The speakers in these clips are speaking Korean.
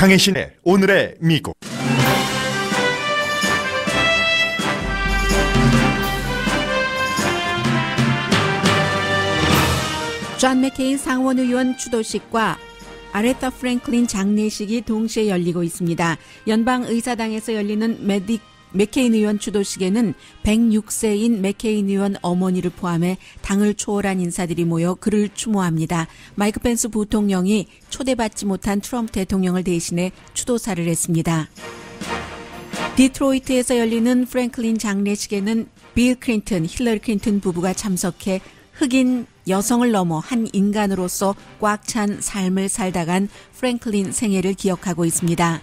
강혜신의 오늘의 미국 존 맥케인 상원 의원 추도식과 아레타 프랭클린 장례식이 동시에 열리고 있습니다. 연방 의사당에서 열리는 메딕 맥케인 의원 추도식에는 106세인 맥케인 의원 어머니를 포함해 당을 초월한 인사들이 모여 그를 추모합니다. 마이크 펜스 부통령이 초대받지 못한 트럼프 대통령을 대신해 추도사를 했습니다. 디트로이트에서 열리는 프랭클린 장례식에는 빌 클린턴, 힐러리 클린턴 부부가 참석해 흑인 여성을 넘어 한 인간으로서 꽉 찬 삶을 살다 간 프랭클린 생애를 기억하고 있습니다.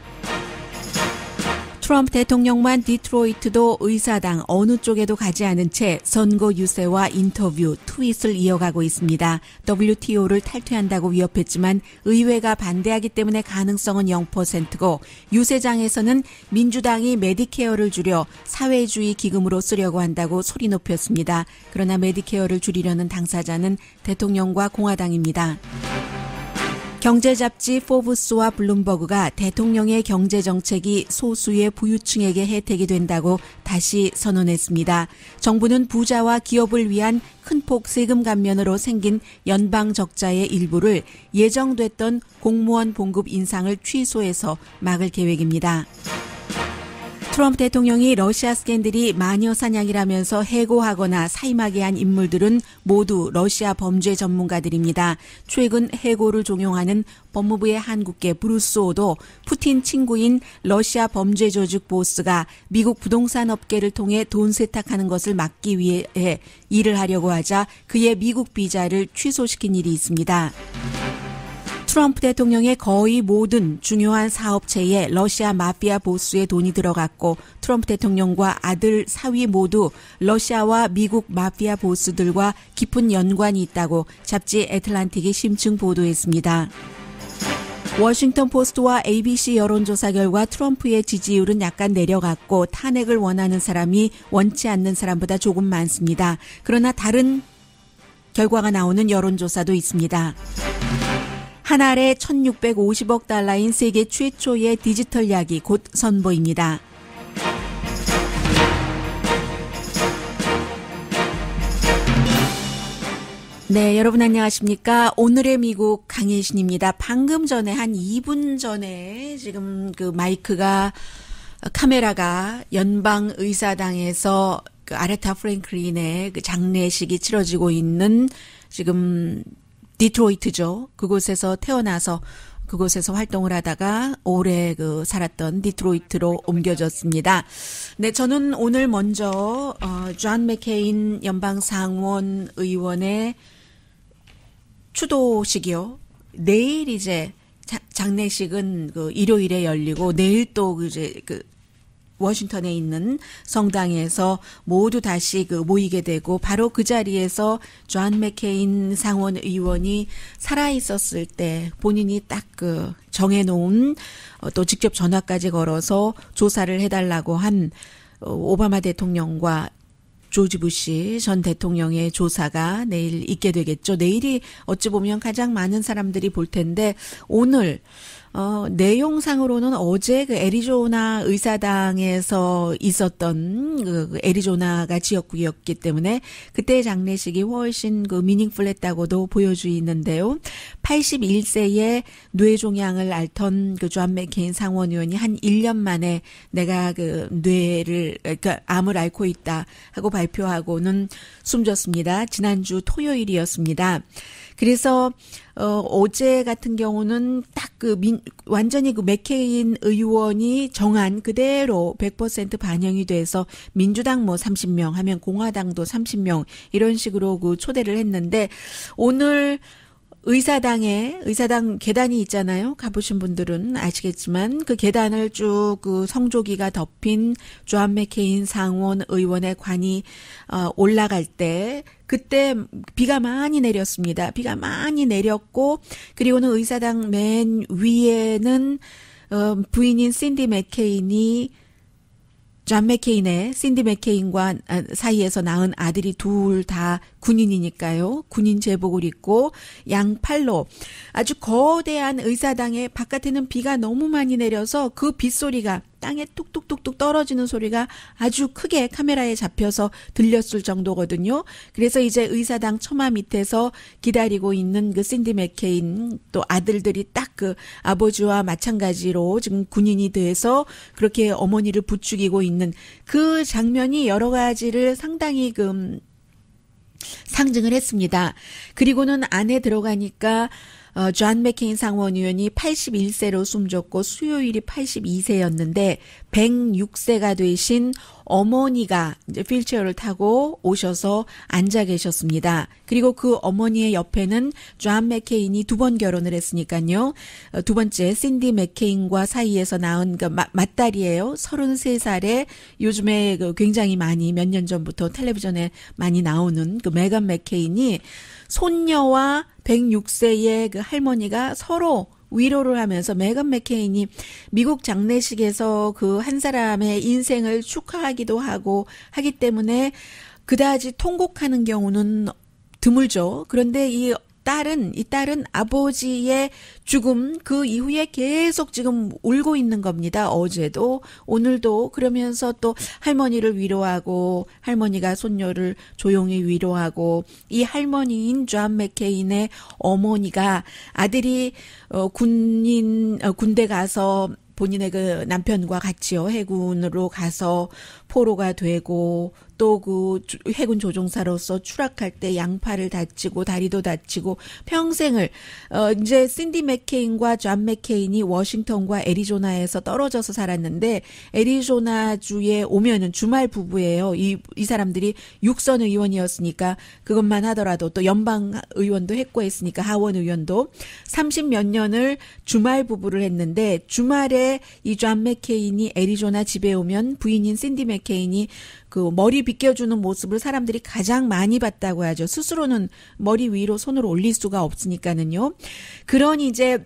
트럼프 대통령만 디트로이트도 의사당 어느 쪽에도 가지 않은 채 선거 유세와 인터뷰, 트윗을 이어가고 있습니다. WTO를 탈퇴한다고 위협했지만 의회가 반대하기 때문에 가능성은 0%고 유세장에서는 민주당이 메디케어를 줄여 사회주의 기금으로 쓰려고 한다고 소리 높였습니다. 그러나 메디케어를 줄이려는 당사자는 대통령과 공화당입니다. 경제 잡지 포브스와 블룸버그가 대통령의 경제 정책이 소수의 부유층에게 혜택이 된다고 다시 선언했습니다. 정부는 부자와 기업을 위한 큰 폭 세금 감면으로 생긴 연방 적자의 일부를 예정됐던 공무원 봉급 인상을 취소해서 막을 계획입니다. 트럼프 대통령이 러시아 스캔들이 마녀 사냥이라면서 해고하거나 사임하게 한 인물들은 모두 러시아 범죄 전문가들입니다. 최근 해고를 종용하는 법무부의 한국계 브루스오도 푸틴 친구인 러시아 범죄 조직 보스가 미국 부동산 업계를 통해 돈 세탁하는 것을 막기 위해 일을 하려고 하자 그의 미국 비자를 취소시킨 일이 있습니다. 트럼프 대통령의 거의 모든 중요한 사업체에 러시아 마피아 보스의 돈이 들어갔고 트럼프 대통령과 아들 사위 모두 러시아와 미국 마피아 보스들과 깊은 연관이 있다고 잡지 애틀란틱이 심층 보도했습니다. 워싱턴 포스트와 ABC 여론조사 결과 트럼프의 지지율은 약간 내려갔고 탄핵을 원하는 사람이 원치 않는 사람보다 조금 많습니다. 그러나 다른 결과가 나오는 여론조사도 있습니다. 한 알에 1650억 달러인 세계 최초의 디지털 약이 곧 선보입니다. 네, 여러분 안녕하십니까? 오늘의 미국 강혜신입니다. 방금 전에 한 2분 전에 지금 그 마이크가 카메라가 연방 의사당에서 그 아레타 프랭클린의 그 장례식이 치러지고 있는 지금 디트로이트죠. 그곳에서 태어나서 그곳에서 활동을 하다가 오래 그 살았던 디트로이트로 옮겨졌습니다. 네, 저는 오늘 먼저 어, 존 맥케인 연방 상원 의원의 추도식이요. 내일 이제 장례식은 그 일요일에 열리고 내일 또 이제 그 워싱턴에 있는 성당에서 모두 다시 그 모이게 되고 바로 그 자리에서 존 맥케인 상원 의원이 살아 있었을 때 본인이 딱 그 정해놓은 어, 또 직접 전화까지 걸어서 조사를 해달라고 한 어, 오바마 대통령과 조지 부시 전 대통령의 조사가 내일 있게 되겠죠. 내일이 어찌 보면 가장 많은 사람들이 볼 텐데 오늘 어, 내용상으로는 어제 그 애리조나 의사당에서 있었던 그 애리조나가 지역구였기 때문에 그때 의 장례식이 훨씬 그 미닝풀했다고도 보여주는데요. 81세에 뇌종양을 앓던 그존 맥케인 상원 의원이 한 1년 만에 내가 그 뇌를 그러니까 암을 앓고 있다 하고 발표하고는 숨졌습니다. 지난주 토요일이었습니다. 그래서 어 어제 같은 경우는 딱그 완전히 그 맥케인 의원이 정한 그대로 100% 반영이 돼서 민주당 뭐 30명 하면 공화당도 30명 이런 식으로 그 초대를 했는데 오늘 의사당에 의사당 계단이 있잖아요. 가보신 분들은 아시겠지만 그 계단을 쭉 그 성조기가 덮인 조한 맥케인 상원 의원의 관이 어, 올라갈 때 그때 비가 많이 내렸습니다. 비가 많이 내렸고 그리고는 의사당 맨 위에는 어, 부인인 신디 맥케인이 존 맥케인의 신디 맥케인과 아, 사이에서 낳은 아들이 둘 다 군인이니까요. 군인 제복을 입고 양팔로 아주 거대한 의사당에 바깥에는 비가 너무 많이 내려서 그 빗소리가 땅에 뚝뚝뚝뚝 떨어지는 소리가 아주 크게 카메라에 잡혀서 들렸을 정도거든요. 그래서 이제 의사당 처마 밑에서 기다리고 있는 그 샌디 맥케인 또 아들들이 딱 그 아버지와 마찬가지로 지금 군인이 돼서 그렇게 어머니를 부추기고 있는 그 장면이 여러 가지를 상당히 그 음, 상징을 했습니다. 그리고는 안에 들어가니까 어, 존 맥케인 상원 의원이 81세로 숨졌고 수요일이 82세였는데 106세가 되신 어머니가 이제 휠체어를 타고 오셔서 앉아 계셨습니다. 그리고 그 어머니의 옆에는 존 맥케인이 두 번 결혼을 했으니까요. 어, 두 번째 신디 맥케인과 사이에서 낳은 그 맞딸이에요. 33살에 요즘에 그 굉장히 많이 몇 년 전부터 텔레비전에 많이 나오는 그 메간 맥케인이 손녀와 106세의 그 할머니가 서로 위로를 하면서 메건 맥케인이 미국 장례식에서 그 한 사람의 인생을 축하하기도 하고 하기 때문에 그다지 통곡하는 경우는 드물죠. 그런데 이 딸은 이 딸은 아버지의 죽음 그 이후에 계속 지금 울고 있는 겁니다. 어제도 오늘도 그러면서 또 할머니를 위로하고 할머니가 손녀를 조용히 위로하고 이 할머니인 주한 맥케인의 어머니가 아들이 어 군인 어 군대 가서 본인의 그 남편과 같이요 해군으로 가서 포로가 되고 또그 해군 조종사로서 추락할 때 양팔을 다치고 다리도 다치고 평생을 어 이제 신디 맥케인과 존 맥케인이 워싱턴과 애리조나에서 떨어져서 살았는데 애리조나 주에 오면은 주말 부부예요. 이 이 사람들이 육선 의원이었으니까 그것만 하더라도 또 연방 의원도 했고 했으니까 하원 의원도 30 몇 년을 주말 부부를 했는데 주말에 이 존 맥케인이 애리조나 집에 오면 부인인 신디 맥케인이 그 머리 빗겨주는 모습을 사람들이 가장 많이 봤다고 하죠. 스스로는 머리 위로 손을 올릴 수가 없으니까는요. 그런 이제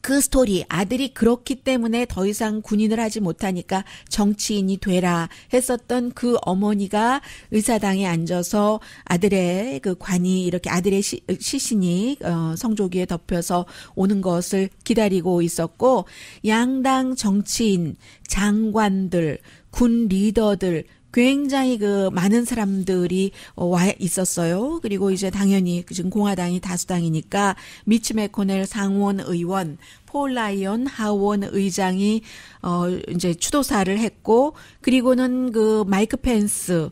그 스토리 아들이 그렇기 때문에 더 이상 군인을 하지 못하니까 정치인이 되라 했었던 그 어머니가 의사당에 앉아서 아들의 그 관이 이렇게 아들의 시, 신이 어, 성조기에 덮여서 오는 것을 기다리고 있었고 양당 정치인 장관들 군 리더들 굉장히 그 많은 사람들이 어, 와 있었어요. 그리고 이제 당연히 그 지금 공화당이 다수당이니까 미치 메코넬 상원 의원, 폴 라이언 하원 의장이 어 이제 추도사를 했고 그리고는 그 마이크 펜스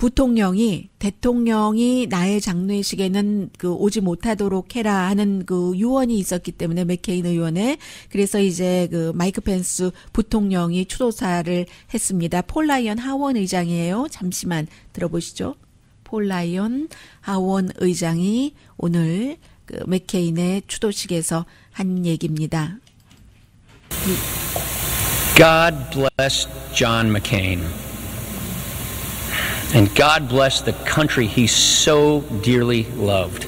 부통령이 대통령이 나의 장례식에는 그 오지 못하도록 해라 하는 그 유언이 있었기 때문에 맥케인 의원의 그래서 이제 그 마이크 펜스 부통령이 추도사를 했습니다. 폴라이언 하원 의장이에요. 잠시만 들어보시죠. 폴라이언 하원 의장이 오늘 그 맥케인의 추도식에서 한 얘기입니다. God bless John McCain. And God blessed the country he so dearly loved.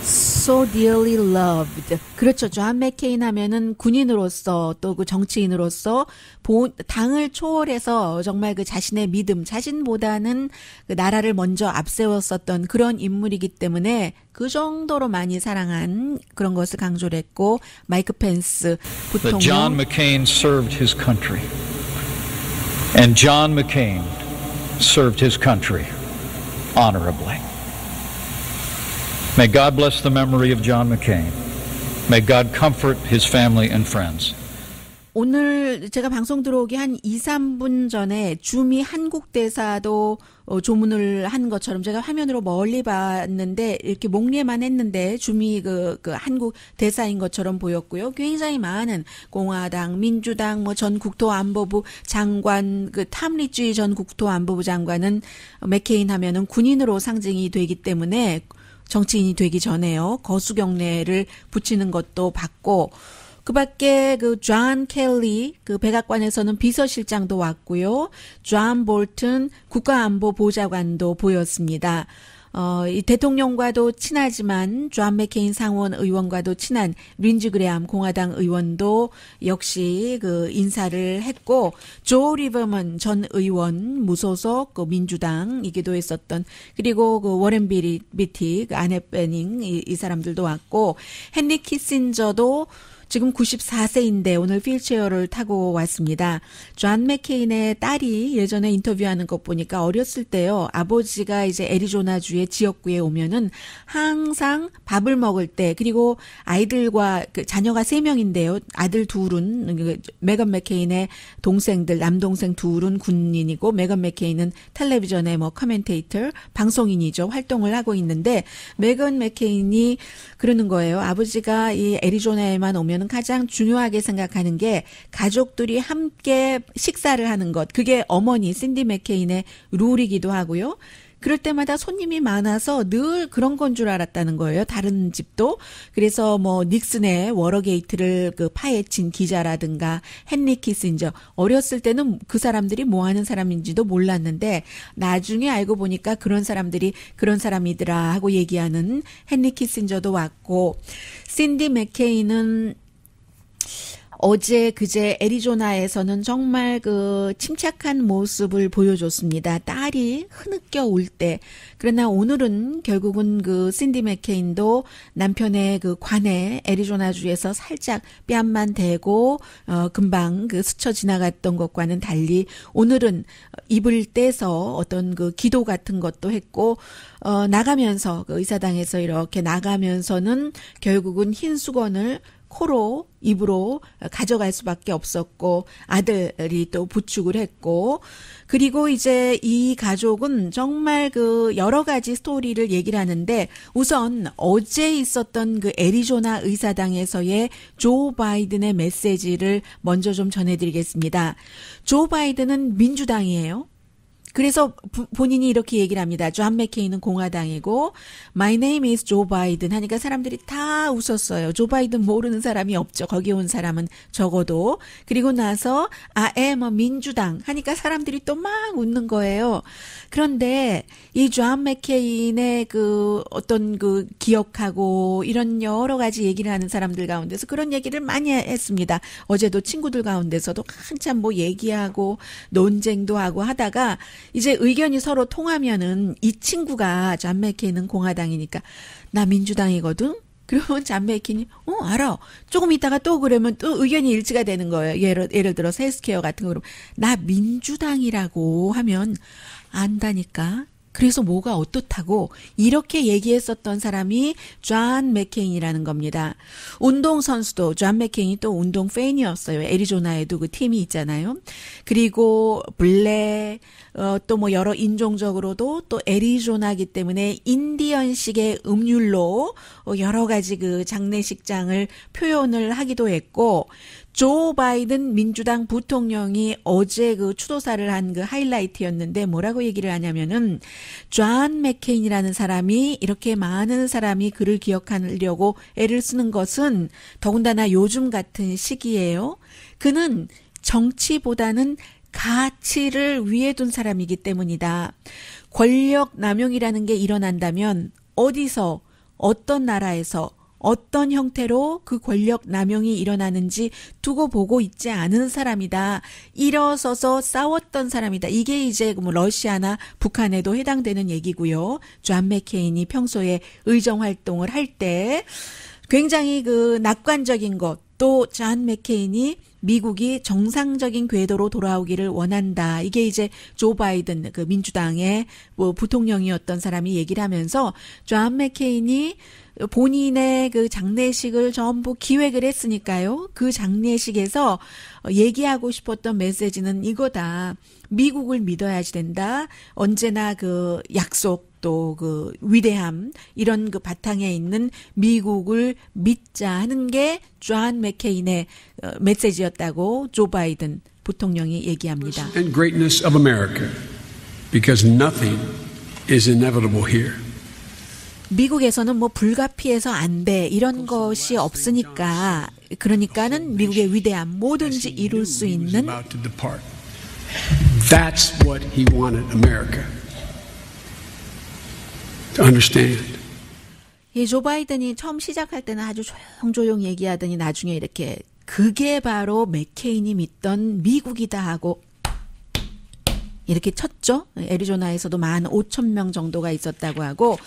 So dearly loved. 그렇죠. 존 맥케인 하면은 군인으로서 또 그 정치인으로서 보, 당을 초월해서 정말 그 자신의 믿음, 자신보다는 그 나라를 먼저 앞세웠었던 그런 인물이기 때문에 그 정도로 많이 사랑한 그런 것을 강조를 했고 마이크 펜스 부통령. That John McCain served his country. And John McCain served his country honorably. May God bless the memory of John McCain. May God comfort his family and friends. 오늘 제가 방송 들어오기 한 2, 3분 전에 주미 한국대사도 어, 조문을 한 것처럼 제가 화면으로 멀리 봤는데 이렇게 목례만 했는데 주미 그, 그 한국 대사인 것처럼 보였고요. 굉장히 많은 공화당, 민주당, 뭐전 국토안보부 장관, 그 탐리주의 전 국토안보부 장관은 맥케인 하면은 군인으로 상징이 되기 때문에 정치인이 되기 전에요. 거수경례를 붙이는 것도 봤고 그 밖에 그존 켈리 그 백악관에서는 비서실장도 왔고요. 존 볼튼 국가안보 보좌관도 보였습니다. 어, 이 대통령과도 친하지만 존 맥케인 상원 의원과도 친한 린즈 그레암 공화당 의원도 역시 그 인사를 했고 조 리버먼 전 의원 무소속 그 민주당이기도 했었던 그리고 그 워렌 비리 비티 그 아넷 베닝 이, 이 사람들도 왔고 헨리 키신저도 지금 94세인데 오늘 휠체어를 타고 왔습니다. 존 맥케인의 딸이 예전에 인터뷰하는 것 보니까 어렸을 때요. 아버지가 이제 애리조나주의 지역구에 오면은 항상 밥을 먹을 때 그리고 아이들과 그 자녀가 3명인데요. 아들 둘은 그 메건 맥케인의 동생들 남동생 둘은 군인이고 메건 맥케인은 텔레비전의 뭐 커멘테이터 방송인이죠. 활동을 하고 있는데 메건 맥케인이 그러는 거예요. 아버지가 이 애리조나에만 오면 저는 가장 중요하게 생각하는 게 가족들이 함께 식사를 하는 것. 그게 어머니 신디 맥케인의 룰이기도 하고요. 그럴 때마다 손님이 많아서 늘 그런 건 줄 알았다는 거예요. 다른 집도. 그래서 뭐 닉슨의 워러게이트를 그 파헤친 기자라든가 헨리 키슨저 어렸을 때는 그 사람들이 뭐 하는 사람인지도 몰랐는데 나중에 알고 보니까 그런 사람들이 그런 사람이더라 하고 얘기하는 헨리 키슨저도 왔고 신디 맥케인은 어제 그제 애리조나에서는 정말 그 침착한 모습을 보여줬습니다. 딸이 흐느껴 울 때. 그러나 오늘은 결국은 그 신디 맥케인도 남편의 그 관에 애리조나주에서 살짝 뺨만 대고 어 금방 그 스쳐 지나갔던 것과는 달리 오늘은 입을 떼서 어떤 그 기도 같은 것도 했고 어 나가면서 그 의사당에서 이렇게 나가면서는 결국은 흰 수건을 코로 입으로 가져갈 수밖에 없었고 아들이 또 부축을 했고 그리고 이제 이 가족은 정말 그 여러 가지 스토리를 얘기를 하는데 우선 어제 있었던 그 애리조나 의사당에서의 조 바이든의 메시지를 먼저 좀 전해드리겠습니다. 조 바이든은 민주당이에요. 그래서 부, 본인이 이렇게 얘기를 합니다. 존 맥케인은 공화당이고 My name is Joe Biden 하니까 사람들이 다 웃었어요. 조 바이든 모르는 사람이 없죠. 거기 온 사람은 적어도. 그리고 나서 I am a 민주당 하니까 사람들이 또 막 웃는 거예요. 그런데 이존 맥케인의 그 어떤 그 기억하고 이런 여러 가지 얘기를 하는 사람들 가운데서 그런 얘기를 많이 했습니다. 어제도 친구들 가운데서도 한참 뭐 얘기하고 논쟁도 하고 하다가 이제 의견이 서로 통하면은 이 친구가 잔맥케는 공화당이니까 나 민주당이거든. 그러면 잔맥케니어 알아. 조금 있다가 또 그러면 또 의견이 일치가 되는 거예요. 예를 예를 들어세스케어 같은 거그러나 민주당이라고 하면 안다니까. 그래서 뭐가 어떻다고 이렇게 얘기했었던 사람이 존 맥케인이라는 겁니다. 운동 선수도 존 맥케인이 또 운동 팬이었어요. 애리조나에도 그 팀이 있잖아요. 그리고 블랙 어, 또뭐 여러 인종적으로도 또 애리조나기 때문에 인디언식의 음률로 어, 여러 가지 그 장례식장을 표현을 하기도 했고 조 바이든 민주당 부통령이 어제 그 추도사를 한 그 하이라이트였는데 뭐라고 얘기를 하냐면은 존 맥케인이라는 사람이 이렇게 많은 사람이 그를 기억하려고 애를 쓰는 것은 더군다나 요즘 같은 시기예요. 그는 정치보다는 가치를 위해둔 사람이기 때문이다. 권력 남용이라는 게 일어난다면 어디서 어떤 나라에서 어떤 형태로 그 권력 남용이 일어나는지 두고 보고 있지 않은 사람이다. 일어서서 싸웠던 사람이다. 이게 이제 그 뭐 러시아나 북한에도 해당되는 얘기고요. 존 맥케인이 평소에 의정 활동을 할 때 굉장히 그 낙관적인 것또존 맥케인이 미국이 정상적인 궤도로 돌아오기를 원한다. 이게 이제 조 바이든 그 민주당의 뭐 부통령이었던 사람이 얘기를 하면서 존 맥케인이 본인의 그 장례식을 전부 기획을 했으니까요. 그 장례식에서 얘기하고 싶었던 메시지는 이거다. 미국을 믿어야지 된다. 언제나 그 약속 또그 위대함 이런 그 바탕에 있는 미국을 믿자 하는 게존 맥케인의 어, 메시지였다고 조 바이든 부통령이 얘기합니다. And greatness of America because nothing is inevitable here. 미국에서는 뭐 불가피해서 안 돼 이런 것이 없으니까 그러니까는 미국의 위대한 뭐든지 이룰 수 있는 That's what he wanted America to understand. 이조 바이든이 처음 시작할 때는 아주 조용조용 얘기하더니 나중에 이렇게 그게 바로 맥케인이 믿던 미국이다 하고 이렇게 쳤죠. 애리조나에서도 만 오천 명 정도가 있었다고 하고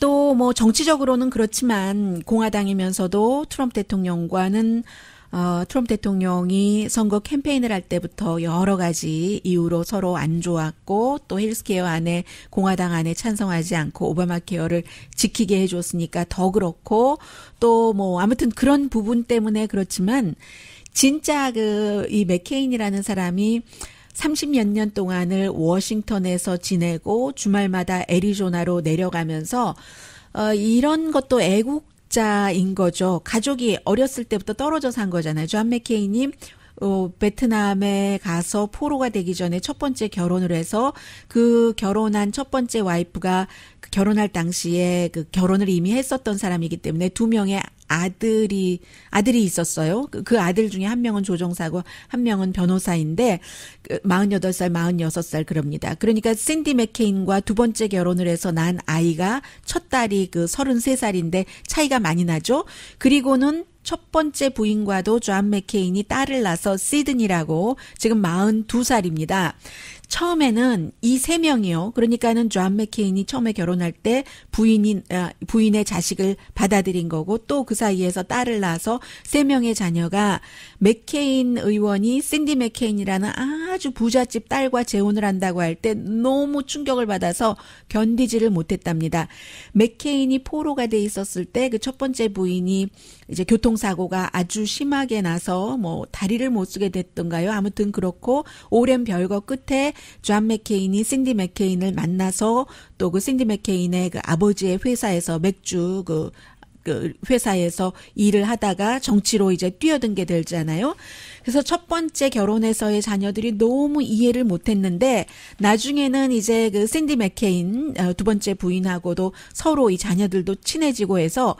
또뭐 정치적으로는 그렇지만 공화당이면서도 트럼프 대통령과는 어, 트럼프 대통령이 선거 캠페인을 할 때부터 여러 가지 이유로 서로 안 좋았고 또 헬스케어 안에 공화당 안에 찬성하지 않고 오바마 케어를 지키게 해줬으니까 더 그렇고 또 뭐 아무튼 그런 부분 때문에 그렇지만 진짜 그이 맥케인이라는 사람이 30몇 년 동안을 워싱턴에서 지내고 주말마다 애리조나로 내려가면서 어, 이런 것도 애국자인 거죠. 가족이 어렸을 때부터 떨어져 산 거잖아요. 존 맥케이님 어, 베트남에 가서 포로가 되기 전에 첫 번째 결혼을 해서 그 결혼한 첫 번째 와이프가 그 결혼할 당시에 그 결혼을 이미 했었던 사람이기 때문에 두 명의 아들이 아들이 있었어요. 그, 그 아들 중에 한 명은 조종사고한 명은 변호사인데 48살, 그 46살 그럽니다. 그러니까 샌디 맥케인과 두 번째 결혼을 해서 난 아이가 첫 딸이 그 33살인데 차이가 많이 나죠. 그리고는 첫 번째 부인과도 조존 맥케인이 딸을 낳아서 시드니라고 지금 42살입니다. 처음에는 이 세 명이요. 그러니까는 존 맥케인이 처음에 결혼할 때 부인인 아, 부인의 자식을 받아들인 거고 또 그 사이에서 딸을 낳아서 세 명의 자녀가 맥케인 의원이 샌디 맥케인이라는 아주 부잣집 딸과 재혼을 한다고 할 때 너무 충격을 받아서 견디지를 못했답니다. 맥케인이 포로가 돼 있었을 때 그 첫 번째 부인이 이제 교통사고가 아주 심하게 나서 뭐 다리를 못 쓰게 됐던가요? 아무튼 그렇고 오랜 별거 끝에 존 맥케인이 샌디 맥케인을 만나서 또 그 샌디 맥케인의 그 아버지의 회사에서 맥주 그그 그 회사에서 일을 하다가 정치로 이제 뛰어든 게 되잖아요. 그래서 첫 번째 결혼에서의 자녀들이 너무 이해를 못 했는데 나중에는 이제 그 샌디 맥케인 어, 두 번째 부인하고도 서로 이 자녀들도 친해지고 해서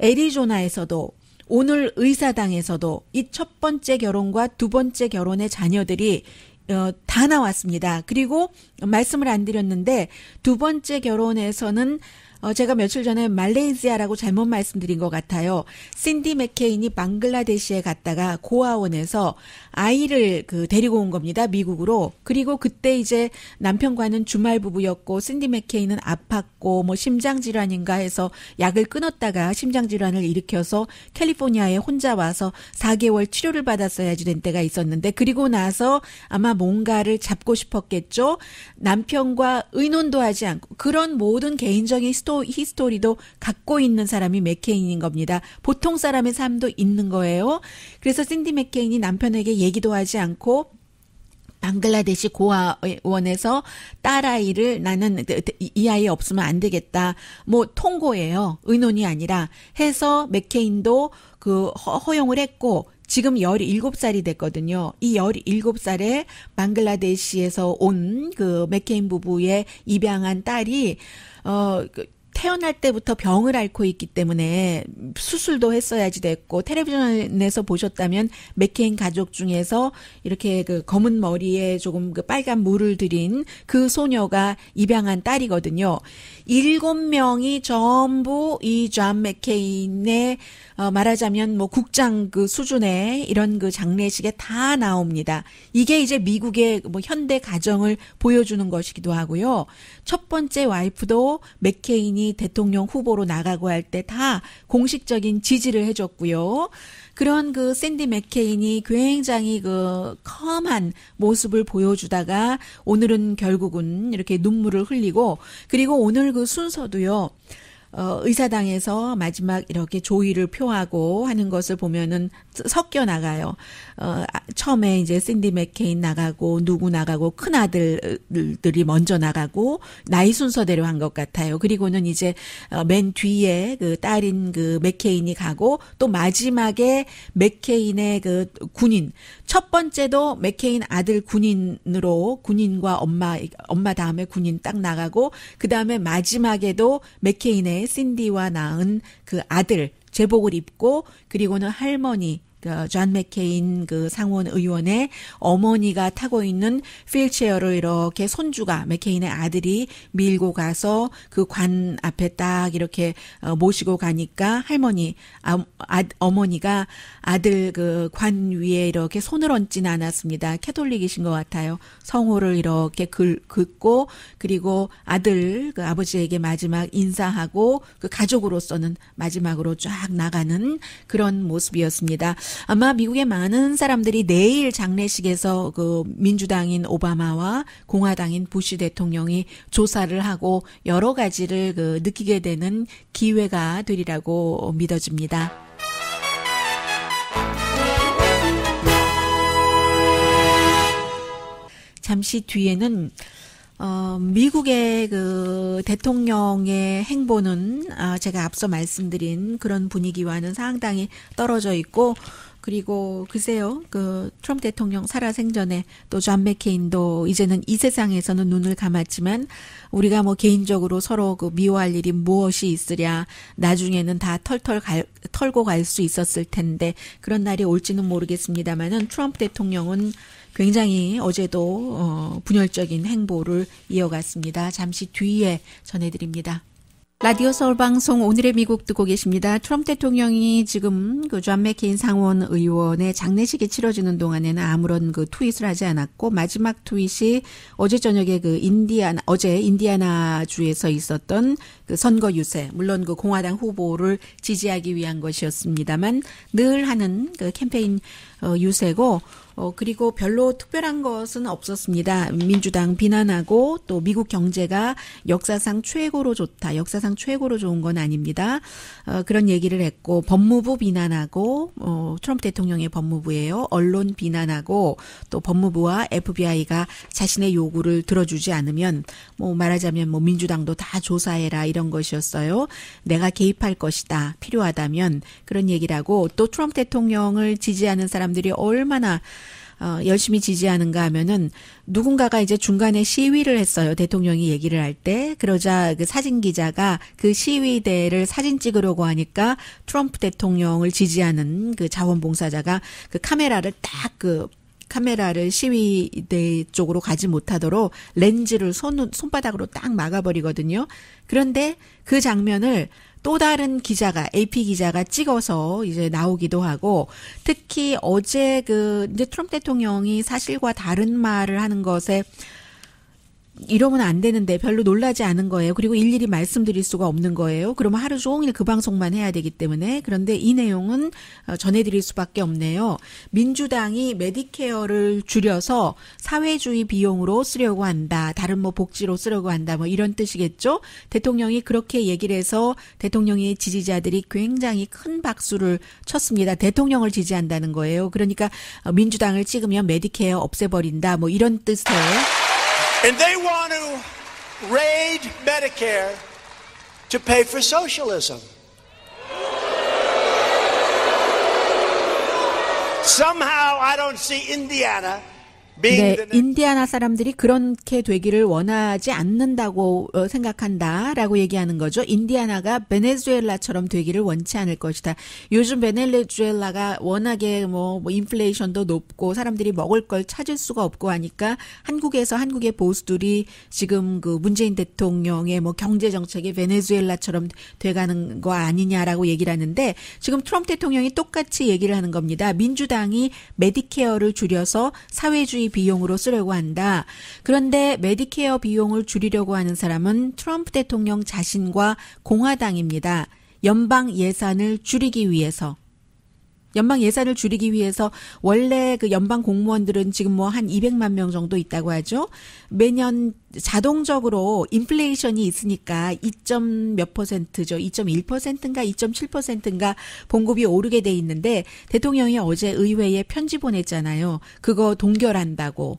애리조나에서도 오늘 의사당에서도 이 첫 번째 결혼과 두 번째 결혼의 자녀들이 어, 다 나왔습니다. 그리고 말씀을 안 드렸는데 두 번째 결혼에서는 어, 제가 며칠 전에 말레이시아라고 잘못 말씀드린 것 같아요. 신디 맥케인이 방글라데시에 갔다가 고아원에서 아이를 그 데리고 온 겁니다. 미국으로. 그리고 그때 이제 남편과는 주말 부부였고 신디 맥케인은 아팠고 뭐 심장 질환인가 해서 약을 끊었다가 심장 질환을 일으켜서 캘리포니아에 혼자 와서 4개월 치료를 받았어야지 된 때가 있었는데 그리고 나서 아마 뭔가를 잡고 싶었겠죠. 남편과 의논도 하지 않고 그런 모든 개인적인 히스토, 히스토리도 갖고 있는 사람이 맥케인인 겁니다. 보통 사람의 삶도 있는 거예요. 그래서 샌디 맥케인이 남편에게 얘기도 하지 않고 방글라데시 고아원에서 딸아이를 나는 이 아이 없으면 안 되겠다. 뭐 통고예요. 의논이 아니라 해서 맥케인도 그 허용을 했고 지금 17살이 됐거든요. 이 17살에 방글라데시에서 온그 맥케인 부부의 입양한 딸이 어, 그 태어날 때부터 병을 앓고 있기 때문에 수술도 했어야지 됐고 텔레비전에서 보셨다면 맥케인 가족 중에서 이렇게 그 검은 머리에 조금 그 빨간 물을 들인 그 소녀가 입양한 딸이거든요. 일곱 명이 전부 이존 맥케인의 어, 말하자면 뭐 국장 그 수준의 이런 그 장례식에 다 나옵니다. 이게 이제 미국의 뭐 현대 가정을 보여주는 것이기도 하고요. 첫 번째 와이프도 맥케인이 대통령 후보로 나가고 할 때 다 공식적인 지지를 해줬고요. 그런 그 샌디 맥케인이 굉장히 그 컴한 모습을 보여주다가 오늘은 결국은 이렇게 눈물을 흘리고 그리고 오늘 그 순서도요. 어, 의사당에서 마지막 이렇게 조의를 표하고 하는 것을 보면은 섞여 나가요. 어, 아, 처음에 이제 샌디 맥케인 나가고 누구 나가고 큰 아들들이 먼저 나가고 나이 순서대로 한 것 같아요. 그리고는 이제 어, 맨 뒤에 그 딸인 그 맥케인이 가고 또 마지막에 맥케인의 그 군인 첫 번째도 맥케인 아들 군인으로 군인과 엄마 엄마 다음에 군인 딱 나가고 그 다음에 마지막에도 맥케인의 네, 신디와 낳은 그 아들 제복을 입고 그리고는 할머니 어, 존 맥케인 그 상원 의원의 어머니가 타고 있는 휠체어를 이렇게 손주가 맥케인의 아들이 밀고 가서 그 관 앞에 딱 이렇게 어, 모시고 가니까 할머니 아, 아 어머니가 아들 그 관 위에 이렇게 손을 얹지는 않았습니다. 캐톨릭이신 것 같아요. 성호를 이렇게 글, 긋고 그리고 아들 그 아버지에게 마지막 인사하고 그 가족으로서는 마지막으로 쫙 나가는 그런 모습이었습니다. 아마 미국의 많은 사람들이 내일 장례식에서 그 민주당인 오바마와 공화당인 부시 대통령이 조사를 하고 여러 가지를 그 느끼게 되는 기회가 되리라고 믿어집니다. 잠시 뒤에는 어, 미국의 그 대통령의 행보는 아, 제가 앞서 말씀드린 그런 분위기와는 상당히 떨어져 있고 그리고 글쎄요, 그 트럼프 대통령 살아생전에 또존 맥케인도 이제는 이 세상에서는 눈을 감았지만 우리가 뭐 개인적으로 서로 그 미워할 일이 무엇이 있으랴 나중에는 다 털털 갈, 털고 갈 수 있었을 텐데 그런 날이 올지는 모르겠습니다만은 트럼프 대통령은 굉장히 어제도 어, 분열적인 행보를 이어갔습니다. 잠시 뒤에 전해드립니다. 라디오 서울 방송 오늘의 미국 듣고 계십니다. 트럼프 대통령이 지금 그존 맥케인 상원 의원의 장례식이 치러지는 동안에는 아무런 그 트윗을 하지 않았고 마지막 트윗이 어제 저녁에 그 인디아나 어제 인디아나 주에서 있었던 그 선거 유세 물론 그 공화당 후보를 지지하기 위한 것이었습니다만 늘 하는 그 캠페인 어, 유세고 어, 그리고 별로 특별한 것은 없었습니다. 민주당 비난하고 또 미국 경제가 역사상 최고로 좋다. 역사상 최고로 좋은 건 아닙니다. 어, 그런 얘기를 했고 법무부 비난하고 어, 트럼프 대통령의 법무부예요. 언론 비난하고 또 법무부와 FBI가 자신의 요구를 들어주지 않으면 뭐 말하자면 뭐 민주당도 다 조사해라 이런 것이었어요. 내가 개입할 것이다. 필요하다면 그런 얘기라고 또 트럼프 대통령을 지지하는 사람들이 얼마나 어, 열심히 지지하는가 하면은 누군가가 이제 중간에 시위를 했어요. 대통령이 얘기를 할 때 그러자 그 사진 기자가 그 시위대를 사진 찍으려고 하니까 트럼프 대통령을 지지하는 그 자원봉사자가 그 카메라를 딱그 카메라를 시위대 쪽으로 가지 못하도록 렌즈를 손, 손바닥으로 딱 막아버리거든요. 그런데 그 장면을 또 다른 기자가 AP 기자가 찍어서 이제 나오기도 하고 특히 어제 그 이제 트럼프 대통령이 사실과 다른 말을 하는 것에 이러면 안 되는데 별로 놀라지 않은 거예요. 그리고 일일이 말씀드릴 수가 없는 거예요. 그러면 하루 종일 그 방송만 해야 되기 때문에 그런데 이 내용은 어, 전해드릴 수밖에 없네요. 민주당이 메디케어를 줄여서 사회주의 비용으로 쓰려고 한다. 다른 뭐 복지로 쓰려고 한다. 뭐 이런 뜻이겠죠. 대통령이 그렇게 얘기를 해서 대통령의 지지자들이 굉장히 큰 박수를 쳤습니다. 대통령을 지지한다는 거예요. 그러니까 어, 민주당을 찍으면 메디케어 없애버린다. 뭐 이런 뜻에 And they want to raid Medicare to pay for socialism. Somehow, I don't see Indiana 네, 인디아나 사람들이 그렇게 되기를 원하지 않는다고 어, 생각한다라고 얘기하는 거죠. 인디아나가 베네수엘라처럼 되기를 원치 않을 것이다. 요즘 베네수엘라가 워낙에 뭐, 뭐 인플레이션도 높고 사람들이 먹을 걸 찾을 수가 없고 하니까 한국에서 한국의 보수들이 지금 그 문재인 대통령의 뭐 경제 정책이 베네수엘라처럼 돼가는 거 아니냐라고 얘기를 하는데 지금 트럼프 대통령이 똑같이 얘기를 하는 겁니다. 민주당이 메디케어를 줄여서 사회주의 비용으로 쓰려고 한다. 그런데 메디케어 비용을 줄이려고 하는 사람은 트럼프 대통령 자신과 공화당입니다. 연방 예산을 줄이기 위해서. 연방 예산을 줄이기 위해서 원래 그 연방 공무원들은 지금 뭐 한 200만 명 정도 있다고 하죠. 매년 자동적으로 인플레이션이 있으니까 2.몇 퍼센트죠. 2.1%인가 2.7%인가 봉급이 오르게 돼 있는데 대통령이 어제 의회에 편지 보냈잖아요. 그거 동결한다고.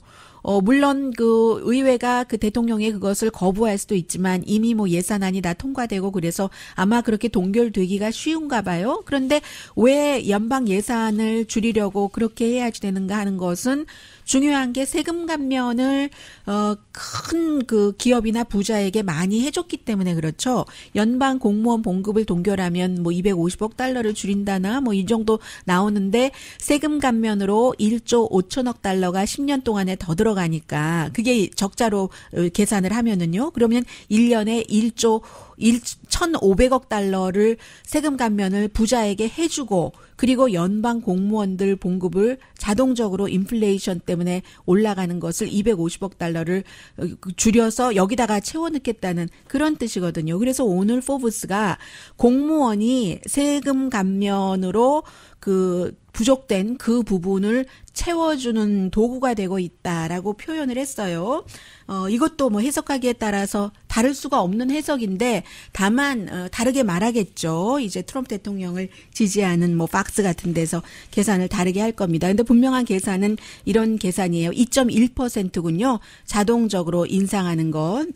어, 물론 그 의회가 그 대통령의 그것을 거부할 수도 있지만 이미 뭐 예산안이 다 통과되고 그래서 아마 그렇게 동결되기가 쉬운가 봐요. 그런데 왜 연방 예산을 줄이려고 그렇게 해야지 되는가 하는 것은 중요한 게 세금 감면을 어, 큰 그 기업이나 부자에게 많이 해줬기 때문에 그렇죠. 연방 공무원 봉급을 동결하면 뭐 250억 달러를 줄인다나 뭐 이 정도 나오는데 세금 감면으로 1조 5천억 달러가 10년 동안에 더 들어가니까 그게 적자로 어, 계산을 하면은요. 그러면 1년에 1조 1,500억 달러를 세금 감면을 부자에게 해주고 그리고 연방 공무원들 봉급을 자동적으로 인플레이션 때문에 올라가는 것을 250억 달러를 어, 그 줄여서 여기다가 채워 넣겠다는 그런 뜻이거든요. 그래서 오늘 포브스가 공무원이 세금 감면으로 그 부족된 그 부분을 채워주는 도구가 되고 있다라고 표현을 했어요. 어, 이것도 뭐 해석하기에 따라서 다를 수가 없는 해석인데 다만 어, 다르게 말하겠죠. 이제 트럼프 대통령을 지지하는 뭐 박스 같은 데서 계산을 다르게 할 겁니다. 근데 분명한 계산은 이런 계산이에요. 2.1%군요. 자동적으로 인상하는 건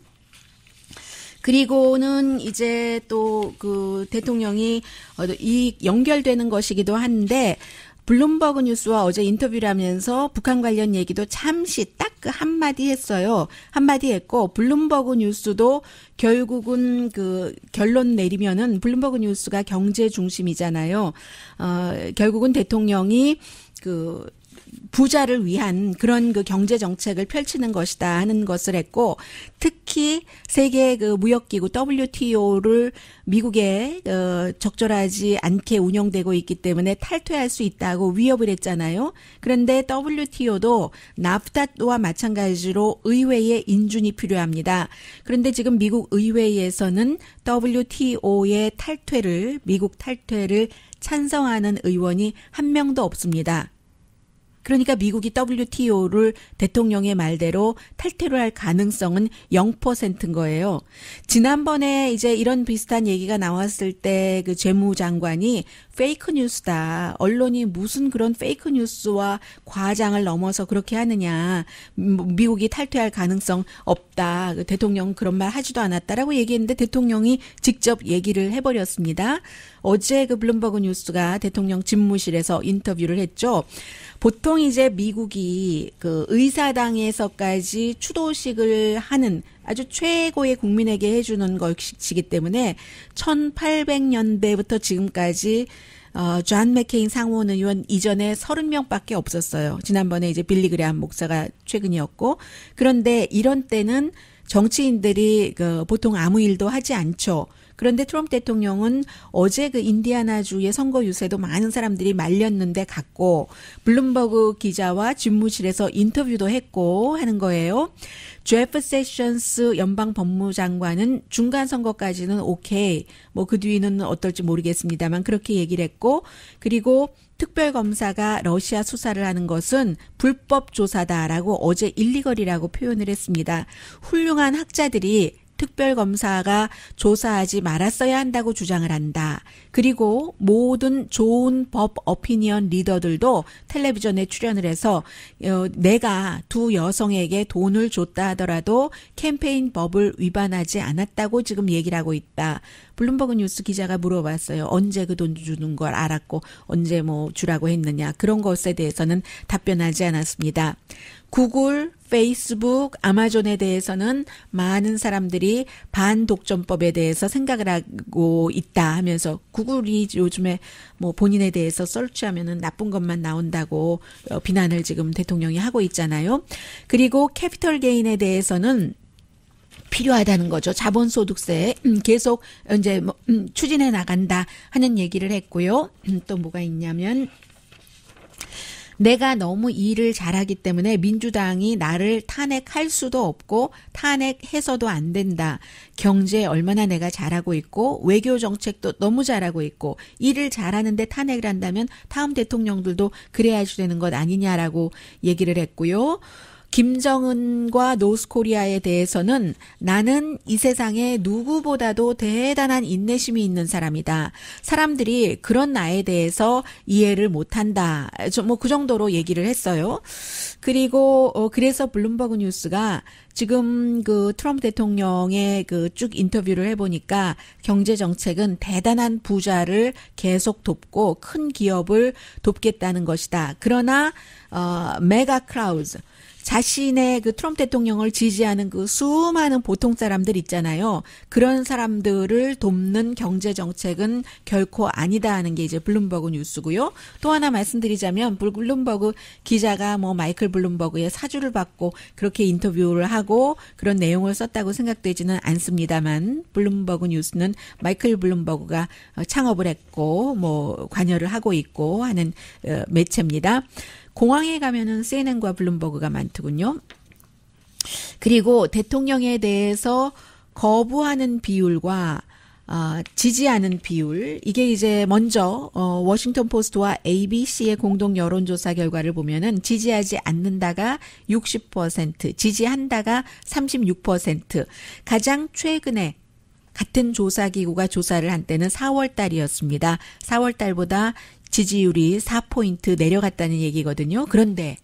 그리고는 이제 또 그 대통령이 어, 이 연결되는 것이기도 한데 블룸버그 뉴스와 어제 인터뷰를 하면서 북한 관련 얘기도 잠시 딱 그 한마디 했어요. 한마디 했고, 블룸버그 뉴스도 결국은 그 결론 내리면은 블룸버그 뉴스가 경제 중심이잖아요. 어, 결국은 대통령이 그 부자를 위한 그런 그 경제 정책을 펼치는 것이다 하는 것을 했고 특히 세계 그 무역기구 WTO를 미국에 어, 적절하지 않게 운영되고 있기 때문에 탈퇴할 수 있다고 위협을 했잖아요. 그런데 WTO도 나프타와 마찬가지로 의회의 인준이 필요합니다. 그런데 지금 미국 의회에서는 WTO의 탈퇴를 미국 탈퇴를 찬성하는 의원이 한 명도 없습니다. 그러니까 미국이 WTO를 대통령의 말대로 탈퇴를 할 가능성은 0%인 거예요. 지난번에 이제 이런 비슷한 얘기가 나왔을 때 그 재무장관이 페이크 뉴스다. 언론이 무슨 그런 페이크 뉴스와 과장을 넘어서 그렇게 하느냐. 음, 미국이 탈퇴할 가능성 없다. 그 대통령 은 그런 말 하지도 않았다라고 얘기했는데 대통령이 직접 얘기를 해버렸습니다. 어제 그 블룸버그 뉴스가 대통령 집무실에서 인터뷰를 했죠. 보통 이제 미국이 그 의사당에서까지 추도식을 하는 아주 최고의 국민에게 해주는 것이기 때문에 1800년대부터 지금까지 어, 존 맥케인 상원 의원 이전에 30명밖에 없었어요. 지난번에 이제 빌리 그레한 목사가 최근이었고 그런데 이런 때는 정치인들이 그 보통 아무 일도 하지 않죠. 그런데 트럼프 대통령은 어제 그 인디아나주의 선거 유세도 많은 사람들이 말렸는데 갔고 블룸버그 기자와 집무실에서 인터뷰도 했고 하는 거예요. 제프 세션스 연방 법무장관은 중간 선거까지는 오케이. 뭐 그 뒤는 어떨지 모르겠습니다만 그렇게 얘기를 했고 그리고 특별검사가 러시아 수사를 하는 것은 불법 조사다라고 어제 일리거리라고 표현을 했습니다. 훌륭한 학자들이 특별검사가 조사하지 말았어야 한다고 주장을 한다. 그리고 모든 좋은 법 어피니언 리더들도 텔레비전에 출연을 해서 어, 내가 두 여성에게 돈을 줬다 하더라도 캠페인 법을 위반하지 않았다고 지금 얘기를 하고 있다. 블룸버그 뉴스 기자가 물어봤어요. 언제 그 돈 주는 걸 알았고 언제 뭐 주라고 했느냐. 그런 것에 대해서는 답변하지 않았습니다. 구글, 페이스북, 아마존에 대해서는 많은 사람들이 반독점법에 대해서 생각을 하고 있다 하면서 구글이 요즘에 뭐 본인에 대해서 설치하면은 나쁜 것만 나온다고 어, 비난을 지금 대통령이 하고 있잖아요. 그리고 캐피털 게인에 대해서는 필요하다는 거죠. 자본소득세 음, 계속 이제 뭐, 음, 추진해 나간다 하는 얘기를 했고요. 음, 또 뭐가 있냐면 내가 너무 일을 잘하기 때문에 민주당이 나를 탄핵할 수도 없고 탄핵해서도 안 된다. 경제 얼마나 내가 잘하고 있고 외교 정책도 너무 잘하고 있고 일을 잘하는데 탄핵을 한다면 다음 대통령들도 그래야지 되는 것 아니냐라고 얘기를 했고요. 김정은과 노스코리아에 대해서는 나는 이 세상에 누구보다도 대단한 인내심이 있는 사람이다. 사람들이 그런 나에 대해서 이해를 못한다. 뭐그 정도로 얘기를 했어요. 그리고 어 그래서 블룸버그 뉴스가 지금 그 트럼프 대통령의 그 쭉 인터뷰를 해보니까 경제 정책은 대단한 부자를 계속 돕고 큰 기업을 돕겠다는 것이다. 그러나 어 메가 크라우즈 자신의 그 트럼프 대통령을 지지하는 그 수많은 보통 사람들 있잖아요. 그런 사람들을 돕는 경제 정책은 결코 아니다 하는 게 이제 블룸버그 뉴스고요. 또 하나 말씀드리자면 블룸버그 기자가 뭐 마이클 블룸버그의 사주를 받고 그렇게 인터뷰를 하고 그런 내용을 썼다고 생각되지는 않습니다만 블룸버그 뉴스는 마이클 블룸버그가 어, 창업을 했고 뭐 관여를 하고 있고 하는 어, 매체입니다. 공항에 가면은 CNN과 블룸버그가 많더군요. 그리고 대통령에 대해서 거부하는 비율과 어, 지지하는 비율 이게 이제 먼저 어, 워싱턴 포스트와 ABC의 공동 여론조사 결과를 보면은 지지하지 않는다가 60%, 지지한다가 36%. 가장 최근에 같은 조사기구가 조사를 한 때는 4월 달이었습니다. 4월 달보다 지지율이 4포인트 내려갔다는 얘기거든요. 그런데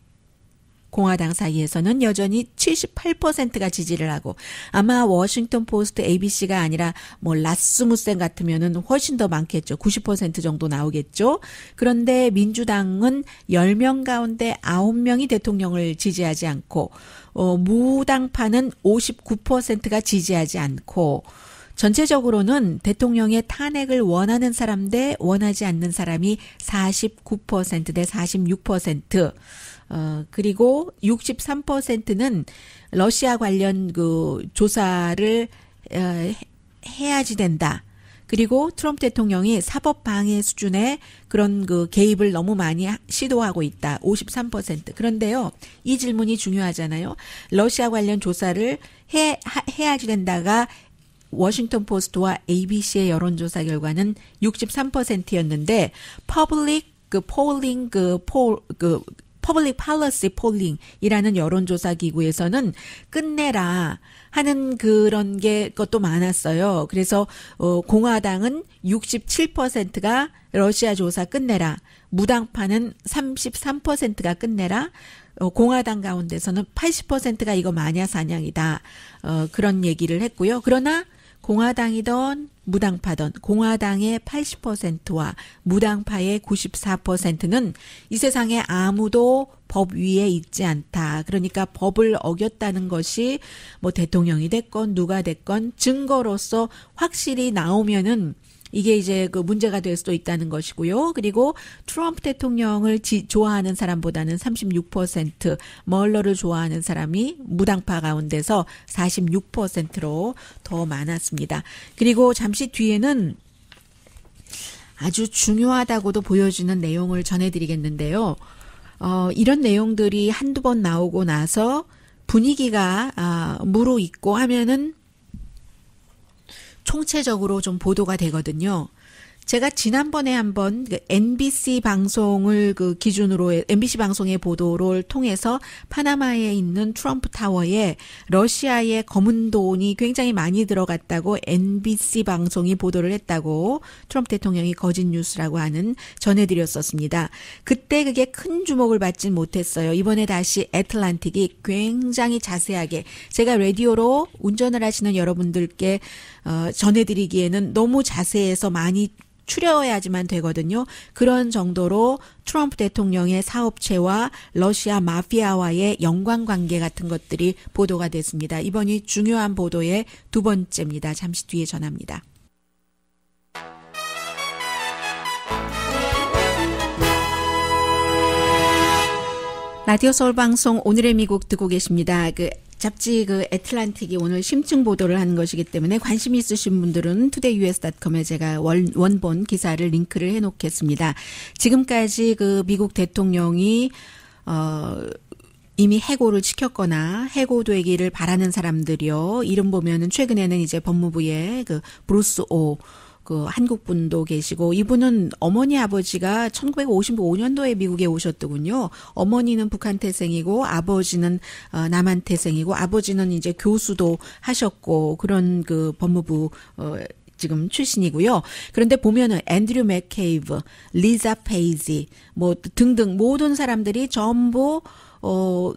공화당 사이에서는 여전히 78%가 지지를 하고 아마 워싱턴 포스트 ABC가 아니라 뭐 라스무센 같으면은 훨씬 더 많겠죠. 90% 정도 나오겠죠. 그런데 민주당은 10명 가운데 9명이 대통령을 지지하지 않고 어 무당파는 59%가 지지하지 않고 전체적으로는 대통령의 탄핵을 원하는 사람 대 원하지 않는 사람이 49%대 46%, 어, 그리고 63%는 러시아 관련 그 조사를 어, 해야지 된다. 그리고 트럼프 대통령이 사법 방해 수준의 그런 그 개입을 너무 많이 시도하고 있다. 53%. 그런데요. 이 질문이 중요하잖아요. 러시아 관련 조사를 해, 해야지 된다가 워싱턴 포스트와 ABC의 여론조사 결과는 63%였는데 퍼블릭 그 폴링 그폴그 퍼블릭 팔러시 폴링이라는 여론조사 기구에서는 끝내라 하는 그런 게 것도 많았어요. 그래서 어 공화당은 67%가 러시아 조사 끝내라. 무당파는 33%가 끝내라. 어, 공화당 가운데서는 80%가 이거 마냐 사냥이다. 어, 그런 얘기를 했고요. 그러나 공화당이던 무당파던 공화당의 80%와 무당파의 94%는 이 세상에 아무도 법 위에 있지 않다. 그러니까 법을 어겼다는 것이 뭐 대통령이 됐건 누가 됐건 증거로서 확실히 나오면은 이게 이제 그 문제가 될 수도 있다는 것이고요. 그리고 트럼프 대통령을 지, 좋아하는 사람보다는 36%, 멀러를 좋아하는 사람이 무당파 가운데서 46%로 더 많았습니다. 그리고 잠시 뒤에는 아주 중요하다고도 보여지는 내용을 전해드리겠는데요. 어, 이런 내용들이 한두 번 나오고 나서 분위기가 아, 무르익고 하면은 총체적으로 좀 보도가 되거든요. 제가 지난번에 한번 그 NBC 방송을 그 기준으로 MBC 방송의 보도를 통해서 파나마에 있는 트럼프 타워에 러시아의 검은 돈이 굉장히 많이 들어갔다고 NBC 방송이 보도를 했다고 트럼프 대통령이 거짓 뉴스라고 하는 전해드렸었습니다. 그때 그게 큰 주목을 받진 못했어요. 이번에 다시 애틀란틱이 굉장히 자세하게 제가 라디오로 운전을 하시는 여러분들께 어, 전해드리기에는 너무 자세해서 많이 추려야지만 되거든요. 그런 정도로 트럼프 대통령의 사업체와 러시아 마피아와의 연관 관계 같은 것들이 보도가 됐습니다. 이번이 중요한 보도의 두 번째입니다. 잠시 뒤에 전합니다. 라디오 서울 방송 오늘의 미국 듣고 계십니다. 그 잡지 그 애틀란틱이 오늘 심층 보도를 한 것이기 때문에 관심 있으신 분들은 투데이유에스닷컴에 제가 원, 원본 기사를 링크를 해놓겠습니다. 지금까지 그 미국 대통령이 어 이미 해고를 시켰거나 해고되기를 바라는 사람들이요. 이름 보면은 최근에는 이제 법무부의 그 브루스 오그 한국 분도 계시고 이분은 어머니 아버지가 1955년도에 미국에 오셨더군요. 어머니는 북한 태생이고 아버지는 어, 남한 태생이고 아버지는 이제 교수도 하셨고 그런 그 법무부 어 지금 출신이고요. 그런데 보면은 앤드류 맥케이브, 리자 페이지 뭐 등등 모든 사람들이 전부 어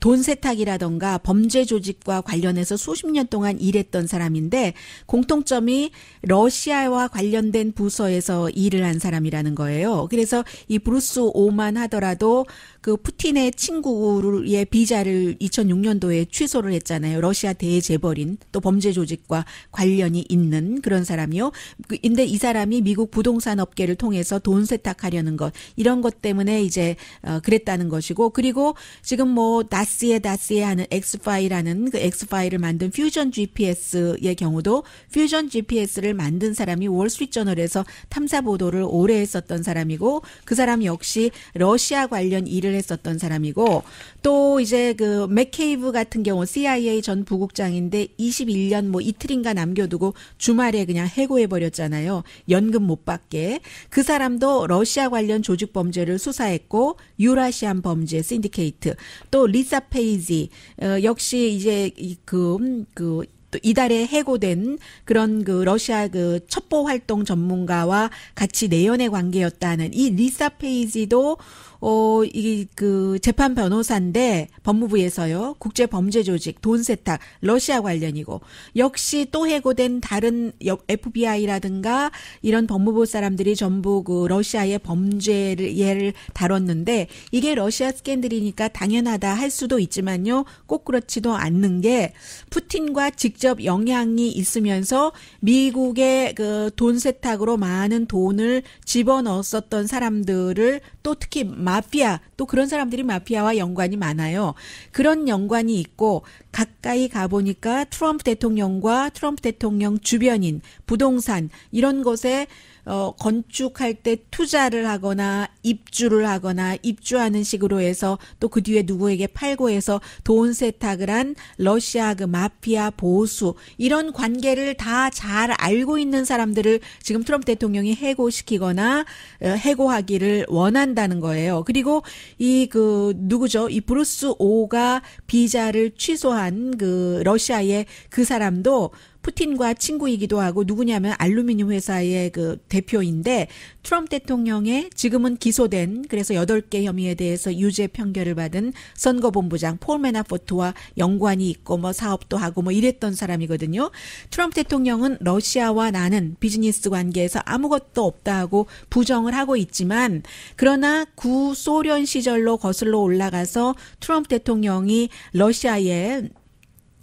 돈 세탁이라던가 범죄 조직과 관련해서 수십 년 동안 일했던 사람인데 공통점이 러시아와 관련된 부서에서 일을 한 사람이라는 거예요. 그래서 이 브루스 오만 하더라도 그 푸틴의 친구의 비자를 2006년도에 취소를 했잖아요. 러시아 대재벌인 또 범죄 조직과 관련이 있는 그런 사람이요. 그 근데 이 사람이 미국 부동산 업계를 통해서 돈 세탁하려는 것 이런 것 때문에 이제 어, 그랬다는 것이고 그리고 지금 뭐 다스에 다스에 하는 엑스파이라는 그 엑스파이를 만든 퓨전 GPS의 경우도 퓨전 GPS를 만든 사람이 월스트리트저널에서 탐사 보도를 오래 했었던 사람이고 그 사람 역시 러시아 관련 일을 했었던 사람이고 또 이제 그 맥케이브 같은 경우 CIA 전 부국장인데 21년 뭐 이틀인가 남겨두고 주말에 그냥 해고해 버렸잖아요. 연금 못 받게. 그 사람도 러시아 관련 조직 범죄를 수사했고 유라시안 범죄 신디케이트 또 리사 14페이지 어, 역시 이제 그그 그또 이달에 해고된 그런 그 러시아 그 첩보 활동 전문가와 같이 내연의 관계였다는 이 리사 페이지도 어, 이, 그, 재판 변호사인데, 법무부에서요, 국제범죄조직, 돈 세탁, 러시아 관련이고, 역시 또 해고된 다른 FBI라든가, 이런 법무부 사람들이 전부 그 러시아의 범죄를, 예를 다뤘는데, 이게 러시아 스캔들이니까 당연하다 할 수도 있지만요, 꼭 그렇지도 않는 게, 푸틴과 직 직접 영향이 있으면서 미국의 그돈 세탁으로 많은 돈을 집어넣었었던 사람들을 또 특히 마피아 또 그런 사람들이 마피아와 연관이 많아요. 그런 연관이 있고 가까이 가보니까 트럼프 대통령과 트럼프 대통령 주변인 부동산 이런 것에 어, 건축할 때 투자를 하거나 입주를 하거나 입주하는 식으로 해서 또 그 뒤에 누구에게 팔고 해서 돈 세탁을 한 러시아 그 마피아 보수 이런 관계를 다 잘 알고 있는 사람들을 지금 트럼프 대통령이 해고시키거나 어, 해고하기를 원한다는 거예요. 그리고 이 그 누구죠? 이 브루스 오가 비자를 취소한 그 러시아의 그 사람도 푸틴과 친구이기도 하고 누구냐면 알루미늄 회사의 그 대표인데 트럼프 대통령의 지금은 기소된 그래서 8개 혐의에 대해서 유죄 판결을 받은 선거본부장 폴 메나포트와 연관이 있고 뭐 사업도 하고 뭐 이랬던 사람이거든요. 트럼프 대통령은 러시아와 나는 비즈니스 관계에서 아무것도 없다 하고 부정을 하고 있지만 그러나 구소련 시절로 거슬러 올라가서 트럼프 대통령이 러시아의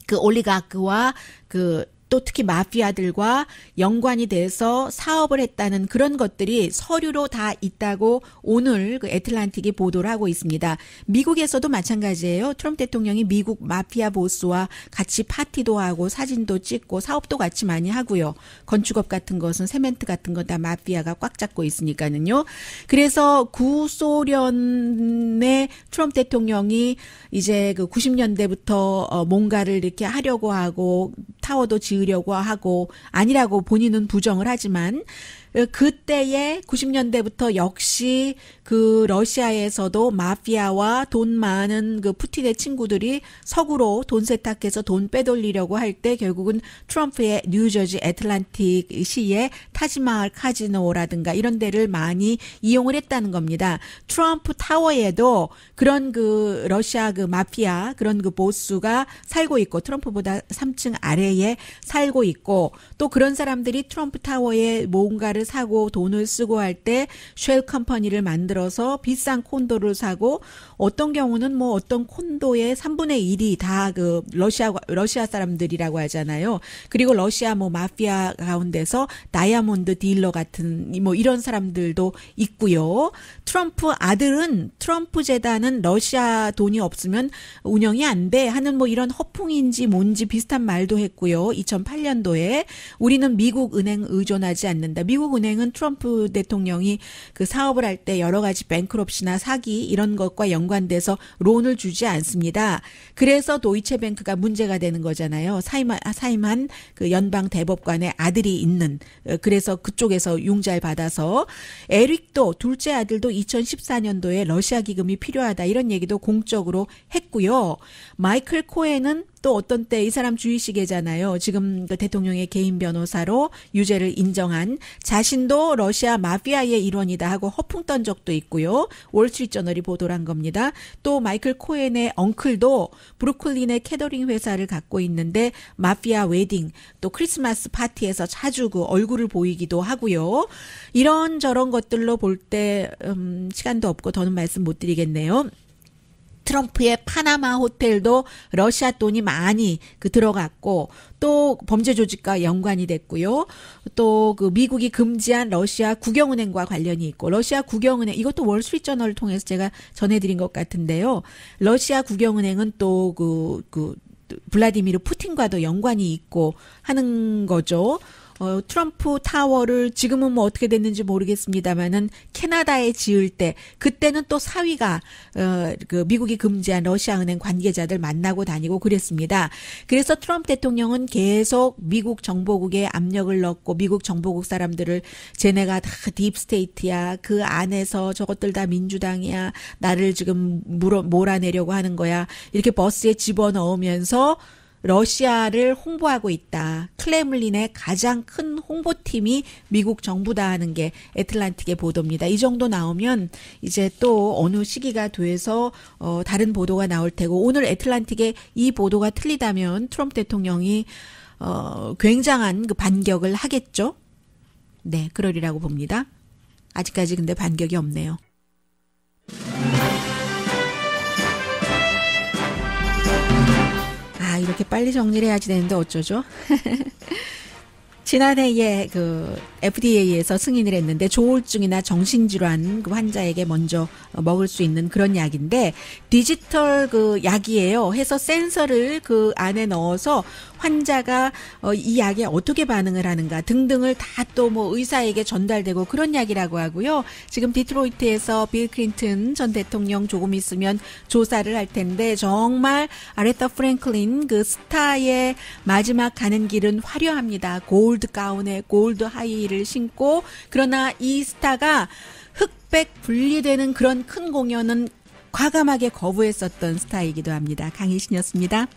그 올리가크와 그또 특히 마피아들과 연관이 돼서 사업을 했다는 그런 것들이 서류로 다 있다고 오늘 그 애틀란틱이 보도를 하고 있습니다. 미국에서도 마찬가지예요. 트럼프 대통령이 미국 마피아 보스와 같이 파티도 하고 사진도 찍고 사업도 같이 많이 하고요. 건축업 같은 것은 세멘트 같은 거 다 마피아가 꽉 잡고 있으니까는요. 그래서 구소련의 트럼프 대통령이 이제 그 90년대부터 어, 뭔가를 이렇게 하려고 하고 타워도 지으 받으려고 하고 아니라고 본인은 부정을 하지만 예, 그때의 90년대부터 역시 그 러시아에서도 마피아와 돈 많은 그 푸틴의 친구들이 서구로 돈 세탁해서 돈 빼돌리려고 할 때 결국은 트럼프의 뉴저지 애틀란틱 시의 타지마할 카지노라든가 이런 데를 많이 이용을 했다는 겁니다. 트럼프 타워에도 그런 그 러시아 그 마피아 그런 그 보스가 살고 있고 트럼프보다 3층 아래에 살고 있고 또 그런 사람들이 트럼프 타워에 뭔가를 사고 돈을 쓰고 할 때 쉘 컴퍼니를 만들어서 비싼 콘도를 사고 어떤 경우는 뭐 어떤 콘도의 3분의 1이 다 그 러시아 러시아 사람들이라고 하잖아요. 그리고 러시아 뭐 마피아 가운데서 다이아몬드 딜러 같은 뭐 이런 사람들도 있고요. 트럼프 아들은 트럼프 재단은 러시아 돈이 없으면 운영이 안 돼 하는 뭐 이런 허풍인지 뭔지 비슷한 말도 했고요. 2008년도에 우리는 미국 은행 의존하지 않는다. 미국 산업은행은 트럼프 대통령이 그 사업을 할 때 여러 가지 뱅크롭시나 사기 이런 것과 연관돼서 론을 주지 않습니다. 그래서 도이체뱅크가 문제가 되는 거잖아요. 사임한, 사임한 그 연방 대법관의 아들이 있는 어, 그래서 그쪽에서 융자를 받아서 에릭도 둘째 아들도 2014년도에 러시아 기금이 필요하다 이런 얘기도 공적으로 했고요. 마이클 코엔은 또 어떤 때 이 사람 주의식이잖아요. 지금 그 대통령의 개인 변호사로 유죄를 인정한 자신도 러시아 마피아의 일원이다 하고 허풍 떤 적도 있고요. 월스트리트저널이 보도를 한 겁니다. 또 마이클 코엔의 엉클도 브루클린의 캐더링 회사를 갖고 있는데 마피아 웨딩 또 크리스마스 파티에서 자주 그 얼굴을 보이기도 하고요. 이런저런 것들로 볼 때 음, 시간도 없고 더는 말씀 못 드리겠네요. 트럼프의 파나마 호텔도 러시아 돈이 많이 그 들어갔고 또 범죄 조직과 연관이 됐고요. 또 그 미국이 금지한 러시아 국영은행과 관련이 있고 러시아 국영은행 이것도 월스트리트저널을 통해서 제가 전해드린 것 같은데요. 러시아 국영은행은 또그그 그 블라디미르 푸틴과도 연관이 있고 하는 거죠. 어, 트럼프 타워를 지금은 뭐 어떻게 됐는지 모르겠습니다만은 캐나다에 지을 때 그때는 또 사위가 어, 그 미국이 금지한 러시아 은행 관계자들 만나고 다니고 그랬습니다. 그래서 트럼프 대통령은 계속 미국 정보국에 압력을 넣고 미국 정보국 사람들을 쟤네가 다 딥스테이트야 그 안에서 저것들 다 민주당이야 나를 지금 물어 몰아내려고 하는 거야 이렇게 버스에 집어넣으면서 러시아를 홍보하고 있다. 클레믈린의 가장 큰 홍보팀이 미국 정부다 하는 게 애틀란틱의 보도입니다. 이 정도 나오면 이제 또 어느 시기가 돼서 어, 다른 보도가 나올 테고 오늘 애틀란틱의 이 보도가 틀리다면 트럼프 대통령이 어, 굉장한 그 반격을 하겠죠. 네, 그러리라고 봅니다. 아직까지 근데 반격이 없네요. 이렇게 빨리 정리를 해야지 되는데 어쩌죠? 지난해 에그 예, FDA에서 승인을 했는데 조울증이나 정신질환 그 환자에게 먼저 어, 먹을 수 있는 그런 약인데 디지털 그 약이에요. 해서 센서를 그 안에 넣어서 환자가 어, 이 약에 어떻게 반응을 하는가 등등을 다 또 뭐 의사에게 전달되고 그런 약이라고 하고요. 지금 디트로이트에서 빌 클린튼 전 대통령 조금 있으면 조사를 할 텐데 정말 아레타 프랭클린 그 스타의 마지막 가는 길은 화려합니다. 골드 가운에 골드 하이힐을 신고 그러나 이 스타가 흑백 분리되는 그런 큰 공연은 과감하게 거부했었던 스타이기도 합니다. 강희신이었습니다.